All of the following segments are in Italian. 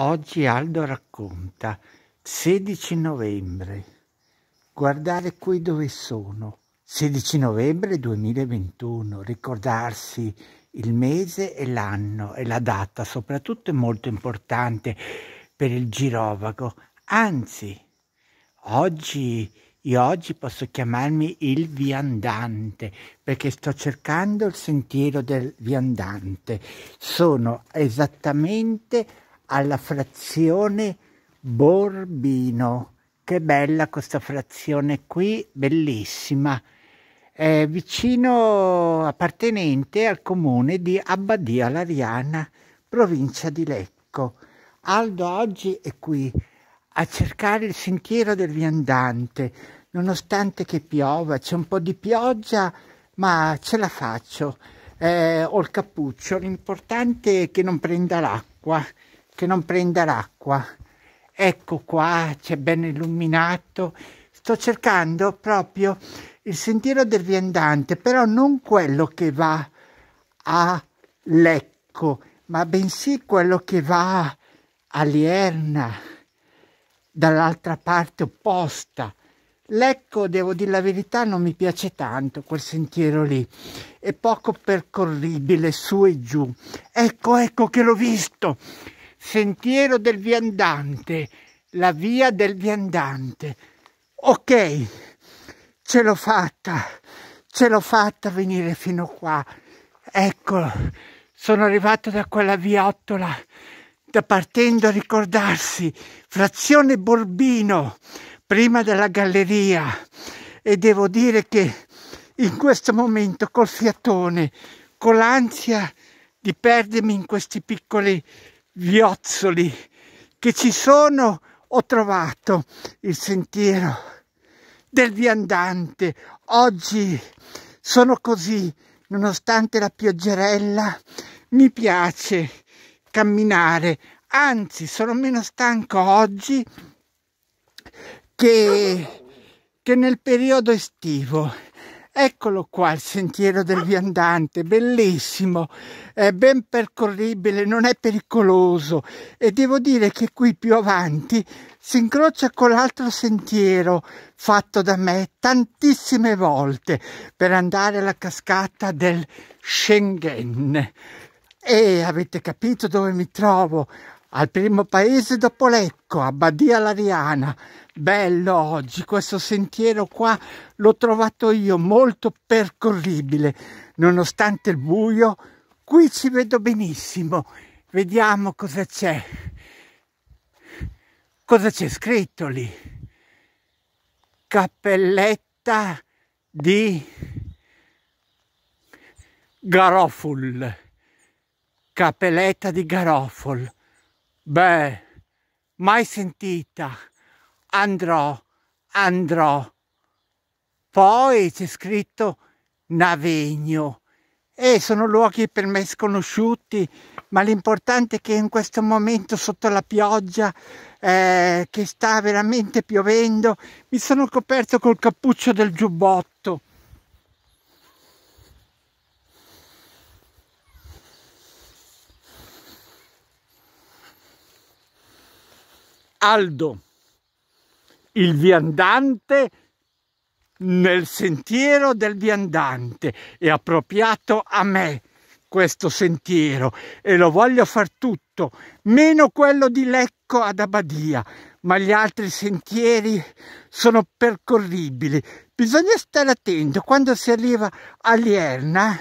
Oggi Aldo racconta 16 novembre. Guardare qui dove sono. 16 novembre 2021, ricordarsi il mese e l'anno e la data soprattutto è molto importante per il girovago. Anzi, oggi io oggi posso chiamarmi il viandante perché sto cercando il sentiero del viandante. Sono esattamente alla frazione Borbino. Che bella questa frazione qui, bellissima. È vicino, appartenente al comune di Abbadia Lariana, provincia di Lecco. Aldo oggi è qui a cercare il sentiero del viandante, nonostante che piova, c'è un po' di pioggia, ma ce la faccio. Eh, ho il cappuccio, l'importante è che non prenda l'acqua che non prenda l'acqua. Ecco qua, c'è ben illuminato. Sto cercando proprio il sentiero del viandante, però non quello che va a Lecco, ma bensì quello che va a Lierna, dall'altra parte opposta. Lecco, devo dire la verità, non mi piace tanto quel sentiero lì. È poco percorribile su e giù. Ecco, ecco che l'ho visto. Sentiero del Viandante, la via del Viandante. Ok, ce l'ho fatta, ce l'ho fatta venire fino qua. Ecco, sono arrivato da quella viottola, da partendo a ricordarsi, frazione Borbino, prima della galleria. E devo dire che in questo momento col fiatone, con l'ansia di perdermi in questi piccoli viozzoli che ci sono ho trovato il sentiero del viandante oggi sono così nonostante la pioggerella mi piace camminare anzi sono meno stanco oggi che, che nel periodo estivo Eccolo qua il sentiero del viandante, bellissimo, è ben percorribile, non è pericoloso e devo dire che qui più avanti si incrocia con l'altro sentiero fatto da me tantissime volte per andare alla cascata del Schengen. E avete capito dove mi trovo? al primo paese dopo Lecco, a Badia Lariana. Bello oggi, questo sentiero qua l'ho trovato io, molto percorribile, nonostante il buio. Qui ci vedo benissimo, vediamo cosa c'è. Cosa c'è scritto lì? Cappelletta di Garoful. Cappelletta di Garofol Beh, mai sentita. Andrò, andrò. Poi c'è scritto Navegno. E sono luoghi per me sconosciuti, ma l'importante è che in questo momento sotto la pioggia, eh, che sta veramente piovendo, mi sono coperto col cappuccio del giubbotto. Aldo, il viandante nel sentiero del viandante, è appropriato a me questo sentiero e lo voglio far tutto, meno quello di Lecco ad Abadia, ma gli altri sentieri sono percorribili. Bisogna stare attento, quando si arriva a Lierna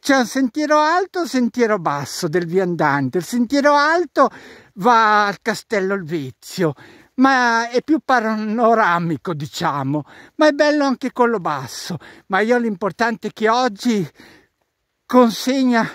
c'è un sentiero alto e un sentiero basso del viandante. Il sentiero alto va al Castello il vizio ma è più panoramico diciamo, ma è bello anche quello basso, ma io l'importante è che oggi consegna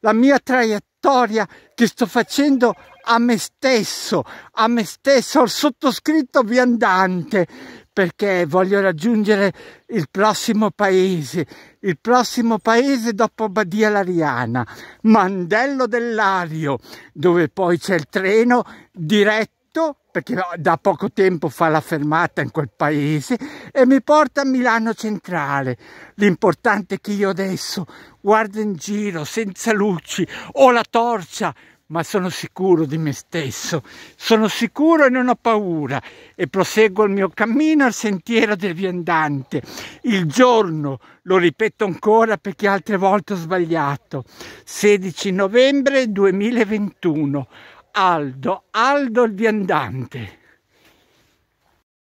la mia traiettoria che sto facendo a me stesso, a me stesso, al sottoscritto viandante, perché voglio raggiungere il prossimo paese, il prossimo paese dopo Badia Lariana, Mandello dell'Ario, dove poi c'è il treno diretto, perché da poco tempo fa la fermata in quel paese, e mi porta a Milano Centrale. L'importante è che io adesso guardo in giro senza luci, ho la torcia, ma sono sicuro di me stesso, sono sicuro e non ho paura e proseguo il mio cammino al sentiero del viandante. Il giorno, lo ripeto ancora perché altre volte ho sbagliato, 16 novembre 2021, Aldo, Aldo il viandante.